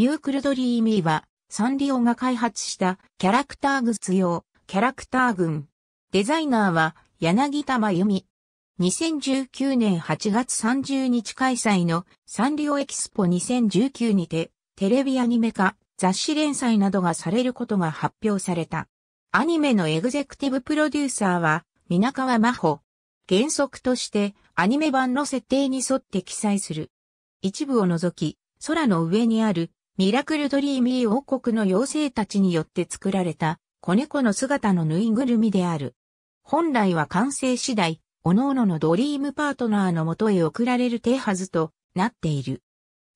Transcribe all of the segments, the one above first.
ミュークルドリーミーは、サンリオが開発したキャラクターグッズ用、キャラクター群。デザイナーは、柳田真由美。2019年8月30日開催のサンリオエキスポ2019にて、テレビアニメ化、雑誌連載などがされることが発表された。アニメのエグゼクティブプロデューサーは、皆川真帆。原則として、アニメ版の設定に沿って記載する。一部を除き、空の上にあるミラクルドリーミー王国の妖精たちによって作られた子猫の姿のぬいぐるみである。本来は完成次第、各々のドリームパートナーのもとへ送られる手はずとなっている。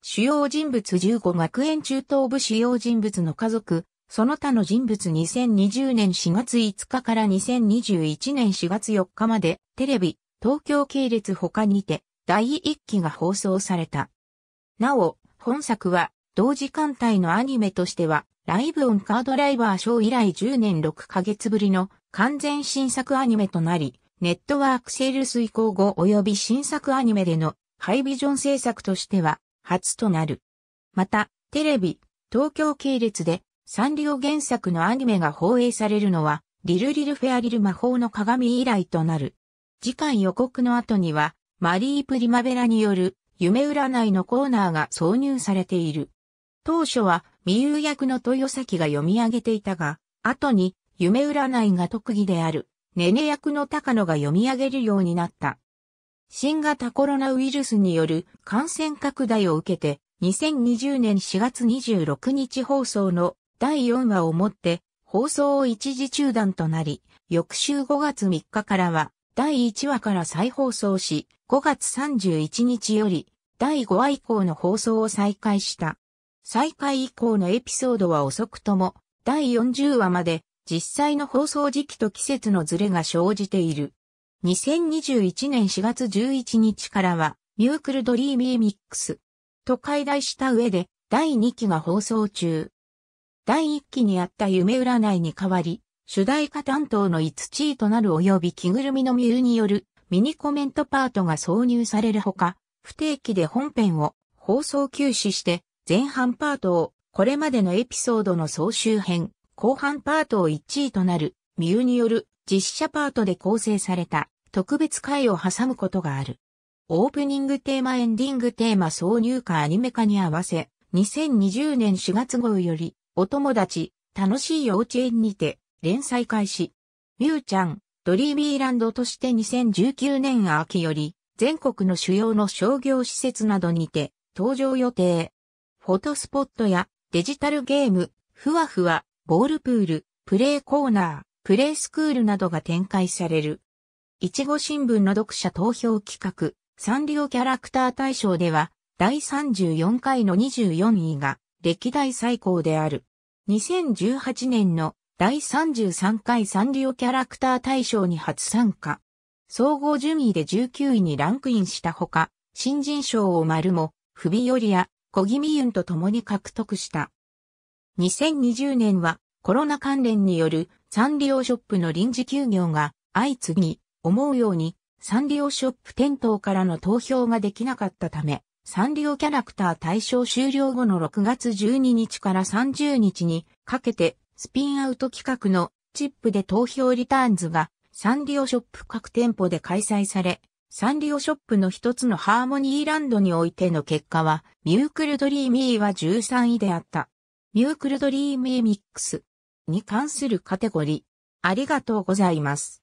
主要人物15学園中等部主要人物の家族、その他の人物2020年4月5日から2021年4月4日までテレビ、東京系列他にて第1期が放送された。なお、本作は同時間帯のアニメとしては、ライブオンカードライバーショー以来10年6ヶ月ぶりの完全新作アニメとなり、ネットワークセールス移行後及び新作アニメでのハイビジョン制作としては初となる。また、テレビ、東京系列でサンリオ原作のアニメが放映されるのは、リルリルフェアリル魔法の鏡以来となる。次回予告の後には、マリー・プリマベラによる夢占いのコーナーが挿入されている。当初は、美優役の豊崎が読み上げていたが、後に、夢占いが特技である、ねね役の高野が読み上げるようになった。新型コロナウイルスによる感染拡大を受けて、2020年4月26日放送の第4話をもって放送を一時中断となり、翌週5月3日からは第1話から再放送し、5月31日より第5話以降の放送を再開した。再開以降のエピソードは遅くとも、第40話まで、実際の放送時期と季節のズレが生じている。2021年4月11日からは、ミュークルドリーミーミックス。と解題した上で、第2期が放送中。第1期にあった夢占いに代わり、主題歌担当の5チーとなる及び着ぐるみのミューによるミニコメントパートが挿入されるほか、不定期で本編を放送休止して前半パートを、これまでのエピソードの総集編、後半パートを1位となる、ミユによる実写パートで構成された特別回を挟むことがある。オープニングテーマエンディングテーマ挿入歌アニメ化に合わせ、2020年4月号より、お友達、楽しい幼稚園にて、連載開始。ミューちゃん、ドリーミーランドとして2019年秋より、全国の主要の商業施設などにて、登場予定。フォトスポットやデジタルゲーム、ふわふわ、ボールプール、プレイコーナー、プレイスクールなどが展開される。いちご新聞の読者投票企画、サンリオキャラクター大賞では、第34回の24位が歴代最高である。2018年の第33回サンリオキャラクター大賞に初参加。総合順位で19位にランクインしたほか、新人賞を丸も、フビオリア、小気味ユンと共に獲得した。2020年はコロナ関連によるサンリオショップの臨時休業が相次ぎ、思うようにサンリオショップ店頭からの投票ができなかったため、サンリオキャラクター対象終了後の6月12日から30日にかけてスピンアウト企画のチップで投票リターンズがサンリオショップ各店舗で開催され、サンリオショップの一つのハーモニーランドにおいての結果は、ミュークルドリーミーは13位であった。ミュークルドリーミーミックスに関するカテゴリー。ありがとうございます。